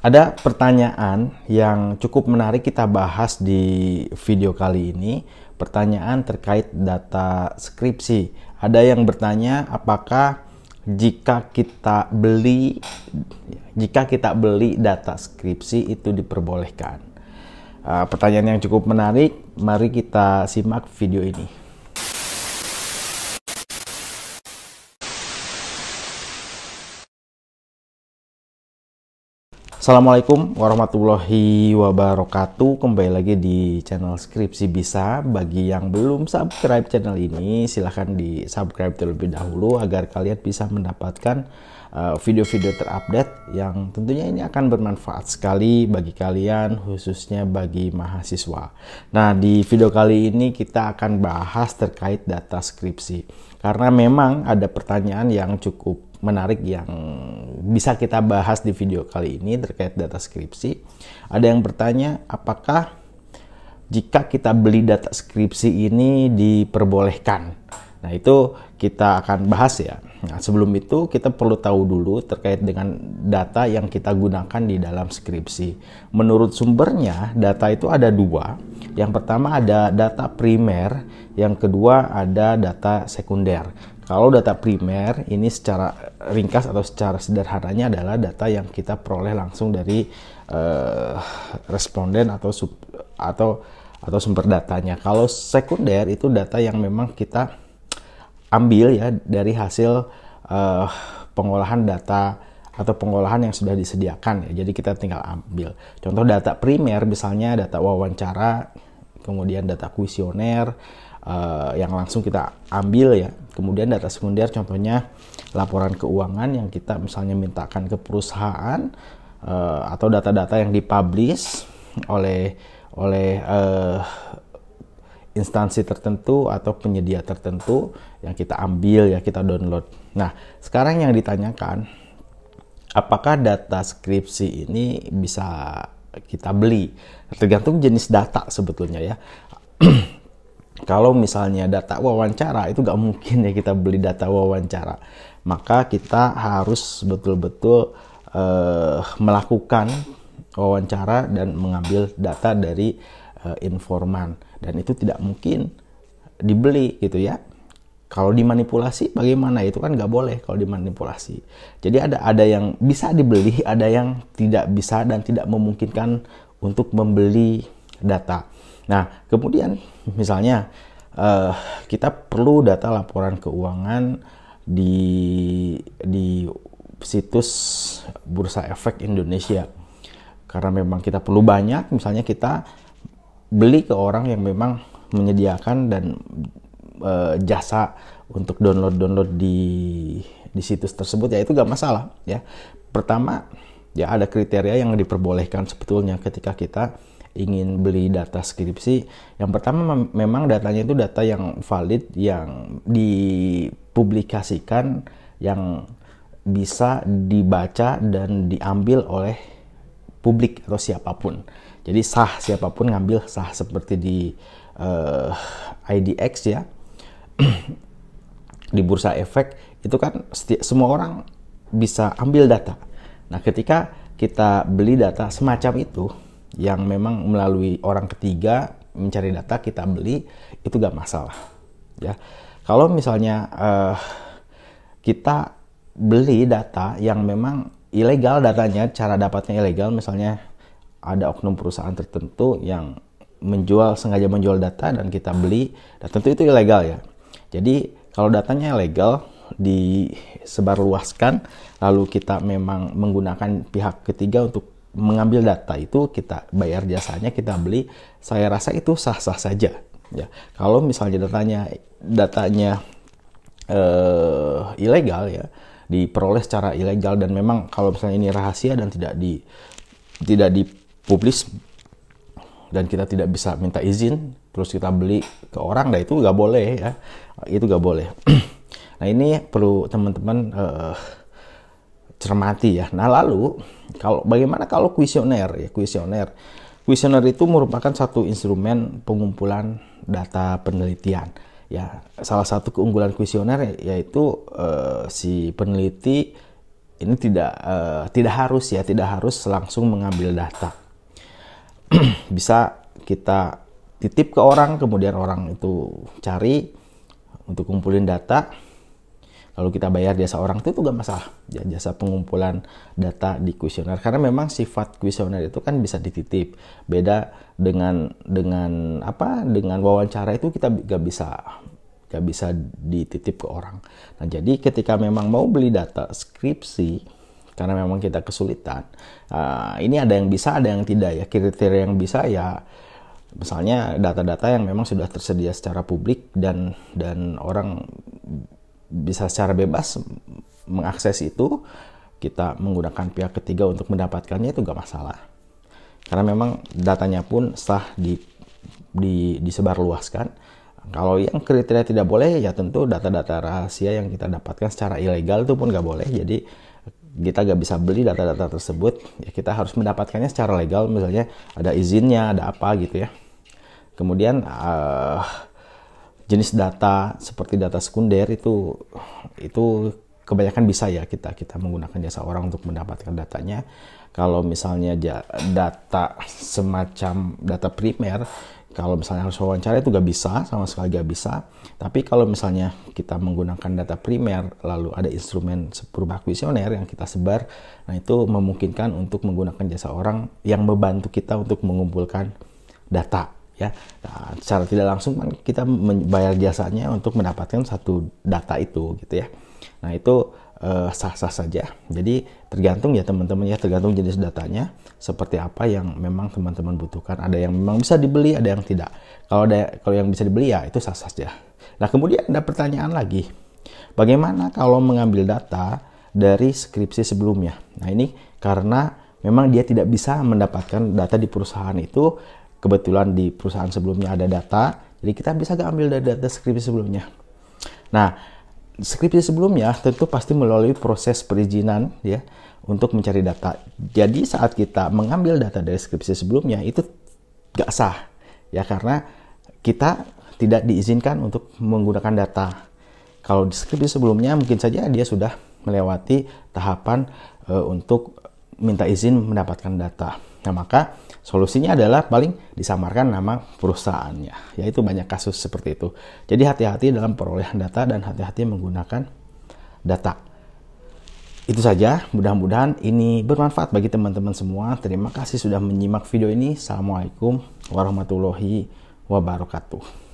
Ada pertanyaan yang cukup menarik kita bahas di video kali ini. Pertanyaan terkait data skripsi. Ada yang bertanya apakah jika kita beli jika kita beli data skripsi itu diperbolehkan. Ah, pertanyaan yang cukup menarik. Mari kita simak video ini. Assalamualaikum warahmatullahi wabarakatuh Kembali lagi di channel Skripsi Bisa Bagi yang belum subscribe channel ini Silahkan di subscribe terlebih dahulu Agar kalian bisa mendapatkan Eh, video-video terupdate yang tentunya ini akan bermanfaat sekali bagi kalian khususnya bagi mahasiswa. Nah, di video kali ini kita akan bahas terkait data skripsi. Karena memang ada pertanyaan yang cukup menarik yang bisa kita bahas di video kali ini terkait data skripsi. Ada yang bertanya, apakah jika kita beli data skripsi ini diperbolehkan? Nah, itu kita akan bahas ya. Nah, sebelum itu kita perlu tahu dulu terkait dengan data yang kita gunakan di dalam skripsi. Menurut sumbernya, data itu ada dua. Yang pertama ada data primer, yang kedua ada data sekunder. Kalau data primer ini secara ringkas atau secara sederhananya adalah data yang kita peroleh langsung dari uh, responden atau sub, atau atau sumber datanya. Kalau sekunder itu data yang memang kita ambil ya dari hasil uh, pengolahan data atau pengolahan yang sudah disediakan ya. Jadi kita tinggal ambil. Contoh data primer misalnya data wawancara, kemudian data kuesioner uh, yang langsung kita ambil ya. Kemudian data sekunder contohnya laporan keuangan yang kita misalnya mintakan ke perusahaan uh, atau data-data yang dipublish oleh oleh uh, instansi tertentu atau penyedia tertentu yang kita ambil ya kita download. Nah, sekarang yang ditanyakan apakah data skripsi ini bisa kita beli? Tergantung jenis data sebetulnya ya. Kalau misalnya data wawancara itu nggak mungkin ya kita beli data wawancara. Maka kita harus betul-betul eh, melakukan wawancara dan mengambil data dari Eh, informan dan itu tidak mungkin dibeli gitu ya kalau dimanipulasi bagaimana itu kan nggak boleh kalau dimanipulasi jadi ada ada yang bisa dibeli ada yang tidak bisa dan tidak memungkinkan untuk membeli data nah kemudian misalnya uh, kita perlu data laporan keuangan di di situs bursa efek Indonesia karena memang kita perlu banyak misalnya kita beli ke orang yang memang menyediakan dan uh, jasa untuk download-download di di situs tersebut ya itu gak masalah ya. Pertama ya ada kriteria yang diperbolehkan sebetulnya ketika kita ingin beli data skripsi yang pertama memang datanya itu data yang valid yang dipublikasikan yang bisa dibaca dan diambil oleh publik atau siapapun. Jadi sah siapapun ngambil sah seperti di uh, eh, IDX ya di bursa efek itu kan setiap, semua orang bisa ambil data. Nah ketika kita beli data semacam itu yang memang melalui orang ketiga mencari data kita beli itu gak masalah ya. Kalau misalnya uh, kita beli data yang memang ilegal datanya, cara dapatnya ilegal misalnya ada oknum perusahaan tertentu yang menjual sengaja menjual data dan kita beli, dan tentu itu ilegal ya. Jadi kalau datanya ilegal disebarluaskan lalu kita memang menggunakan pihak ketiga untuk mengambil data itu kita bayar jasanya kita beli saya rasa itu sah-sah saja ya kalau misalnya datanya datanya uh, ilegal ya diperoleh secara ilegal dan memang kalau misalnya ini rahasia dan tidak di tidak dipublis dan kita tidak bisa minta izin terus kita beli ke orang dah itu nggak boleh ya itu nggak boleh nah ini perlu teman-teman uh, cermati ya nah lalu kalau bagaimana kalau kuesioner ya kuesioner kuesioner itu merupakan satu instrumen pengumpulan data penelitian ya salah satu keunggulan kuesioner yaitu uh, si peneliti ini tidak uh, tidak harus ya tidak harus langsung mengambil data bisa kita titip ke orang kemudian orang itu cari untuk kumpulin data lalu kita bayar jasa orang itu juga masalah jasa pengumpulan data di kuesioner karena memang sifat kuesioner itu kan bisa dititip beda dengan dengan apa dengan wawancara itu kita gak bisa gak bisa dititip ke orang nah jadi ketika memang mau beli data skripsi karena memang kita kesulitan uh, ini ada yang bisa ada yang tidak ya kriteria yang bisa ya misalnya data-data yang memang sudah tersedia secara publik dan dan orang bisa secara bebas mengakses itu, kita menggunakan pihak ketiga untuk mendapatkannya itu gak masalah. Karena memang datanya pun sah di, di, disebarluaskan. Kalau yang kriteria tidak boleh, ya tentu data-data rahasia yang kita dapatkan secara ilegal itu pun gak boleh. Jadi kita gak bisa beli data-data tersebut, ya kita harus mendapatkannya secara legal, misalnya ada izinnya, ada apa gitu ya. Kemudian uh, jenis data seperti data sekunder itu itu kebanyakan bisa ya kita kita menggunakan jasa orang untuk mendapatkan datanya. Kalau misalnya data semacam data primer, kalau misalnya harus wawancara itu gak bisa, sama sekali gak bisa. Tapi kalau misalnya kita menggunakan data primer, lalu ada instrumen berupa kuesioner yang kita sebar, nah itu memungkinkan untuk menggunakan jasa orang yang membantu kita untuk mengumpulkan data ya nah, secara tidak langsung kan kita membayar jasanya untuk mendapatkan satu data itu gitu ya nah itu eh, sah-sah saja jadi tergantung ya teman-teman ya tergantung jenis datanya seperti apa yang memang teman-teman butuhkan ada yang memang bisa dibeli ada yang tidak kalau ada kalau yang bisa dibeli ya itu sah-sah saja nah kemudian ada pertanyaan lagi bagaimana kalau mengambil data dari skripsi sebelumnya nah ini karena memang dia tidak bisa mendapatkan data di perusahaan itu kebetulan di perusahaan sebelumnya ada data, jadi kita bisa gak ambil dari data skripsi sebelumnya. Nah, skripsi sebelumnya tentu pasti melalui proses perizinan ya untuk mencari data. Jadi saat kita mengambil data dari skripsi sebelumnya itu gak sah ya karena kita tidak diizinkan untuk menggunakan data. Kalau di skripsi sebelumnya mungkin saja dia sudah melewati tahapan e, untuk minta izin mendapatkan data. Nah, maka solusinya adalah paling disamarkan nama perusahaannya. Yaitu banyak kasus seperti itu. Jadi hati-hati dalam perolehan data dan hati-hati menggunakan data. Itu saja, mudah-mudahan ini bermanfaat bagi teman-teman semua. Terima kasih sudah menyimak video ini. Assalamualaikum warahmatullahi wabarakatuh.